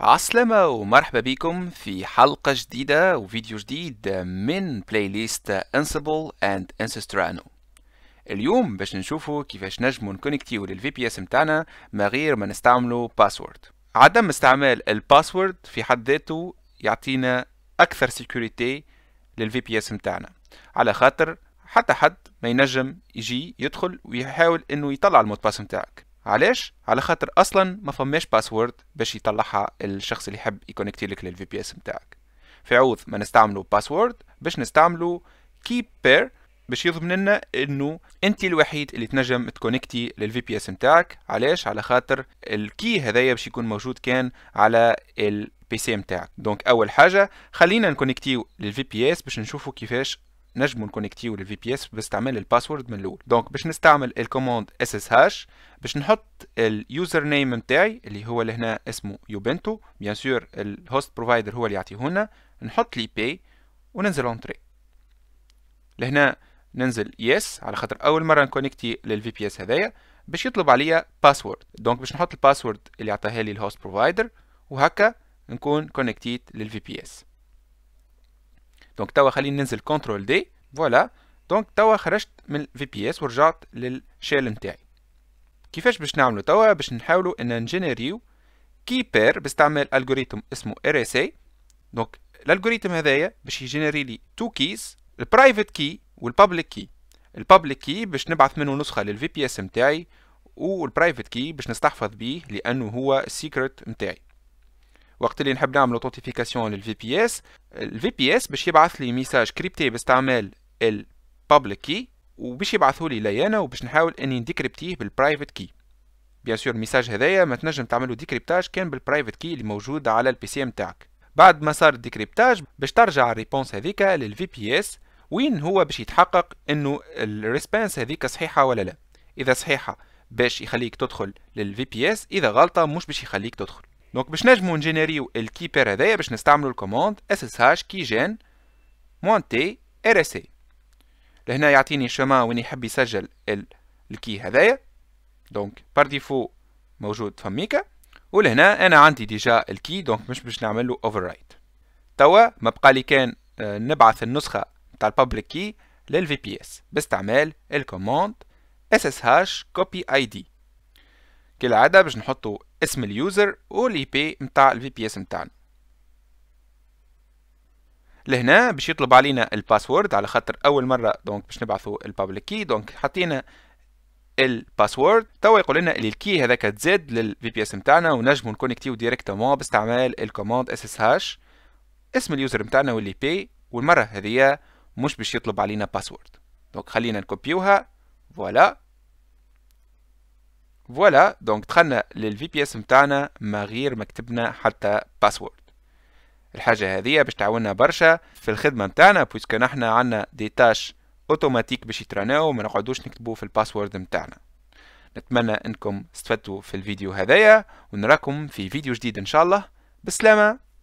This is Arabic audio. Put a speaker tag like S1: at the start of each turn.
S1: عسلامة ومرحبا بكم في حلقة جديدة وفيديو جديد من بلاي ليست Ansible اند انسسترانو اليوم باش نشوفوا كيفاش نجمو نكونكتيو للفي بي اس متاعنا من غير ما نستعملو باسورد عدم استعمال الباسورد في حد ذاته يعطينا أكثر سيكوريتي للفي بي اس متاعنا على خاطر حتى حد ما ينجم يجي يدخل ويحاول انه يطلع المود باس متاعك علاش على خاطر اصلا ما فماش باسورد باش يطلعها الشخص اللي يحب يكونكتي لك للفي بي اس نتاعك في عوض ما نستعملو باسورد باش نستعملو كي بير باش يضمن لنا انه انت الوحيد اللي تنجم تكونكتي للفي بي اس نتاعك علاش على خاطر الكي هذايا باش يكون موجود كان على البي سي نتاعك دونك اول حاجه خلينا نكونكتيو للفي بي اس باش نشوفوا كيفاش نجمو نكونكتيو للفي بي اس باستعمال الباسورد من الاول دونك باش نستعمل الكوموند اس اس هاش باش نحط اليوزر نيم نتاعي اللي هو لهنا اسمه يوبنتو بيان سور الهوست بروفايدر هو اللي يعطيهولنا نحط لي بي e وننزل اونتري لهنا ننزل يس على خاطر اول مره نكونكتي للفي بي اس هذايا باش يطلب عليا باسورد دونك باش نحط الباسورد اللي عطاها لي الهوست بروفايدر وهكا نكون كونكتيت للفي بي اس دونك توا خليني ننزل كنترول دي فوالا دونك توا خرجت من الفي بي اس ورجعت للشيل نتاعي كيفاش باش نعملو توا باش نحاولو ان نجينيريو كي بير باستعمال الجوريثم اسمه ار اس اي دونك الالجوريثم هذايا باش يجينيري لي تو كيز البرايفت كي والبابليك كي البابليك كي باش نبعث منه نسخه للفي بي اس نتاعي والبرايفت كي باش نستحفظ بيه لانه هو السيكريت نتاعي وقت اللي نحب نعمل اوثنتيفيكاسيون للفي بي اس الفي بي اس باش يبعث لي ميساج كريبتي باستعمال البابليك كي وباش يبعثوا لي لي انا وباش نحاول اني نديكريبتيه بالبرايفت كي بيان سور الميساج هذايا ما تنجم تعملو ديكريبتاج كان بالبرايفت كي اللي موجود على البي سي نتاعك بعد ما صار الديكريبتاج باش ترجع الريبونس هذيك للفي بي اس وين هو باش يتحقق انه الريسبونس هذيك صحيحه ولا لا اذا صحيحه باش يخليك تدخل للفي بي اس اذا غلطه مش باش يخليك تدخل دونك باش نجمو نجينيريو الكيبر هذايا باش نستعملو الكوموند اس اس هاش كي جين موان تي ار اس اي لهنا يعطيني شما وين يحب يسجل الكي هذايا دونك بار ديفو موجود فميكا ولهنا انا عندي ديجا الكي دونك مش باش نعمل له اوفر رايت توا ما بقى لي كان نبعث النسخه تاع البابليك كي للفي بي اس باستعمال الكوموند اس اس هاش كوبي اي دي كالعاده باش نحطو اسم اليوزر والاي بي متاع الفي بي اس متاعنا لهنا باش يطلب علينا الباسورد على خاطر اول مره دونك باش نبعثوا البابليك كي دونك حطينا الباسورد توا يقول لنا اللي الكي هذاك تزيد للفي بي اس نتاعنا ونجمو نكونكتيو ديريكتومون باستعمال الكوموند اس اس هاش اسم اليوزر نتاعنا واللي بي والمره هذيا مش باش يطلب علينا باسورد دونك خلينا نكوبيوها فوالا فوالا دونك دخلنا للفي بي اس متاعنا ما غير ما كتبنا حتى باسورد الحاجة هذه باش تعاوننا برشا في الخدمة متاعنا بويسك نحنا عندنا دي تاش اوتوماتيك باش يترناو وما نقعدوش نكتبو في الباسورد متاعنا نتمنى انكم استفدتوا في الفيديو هذايا ونراكم في فيديو جديد ان شاء الله بالسلامه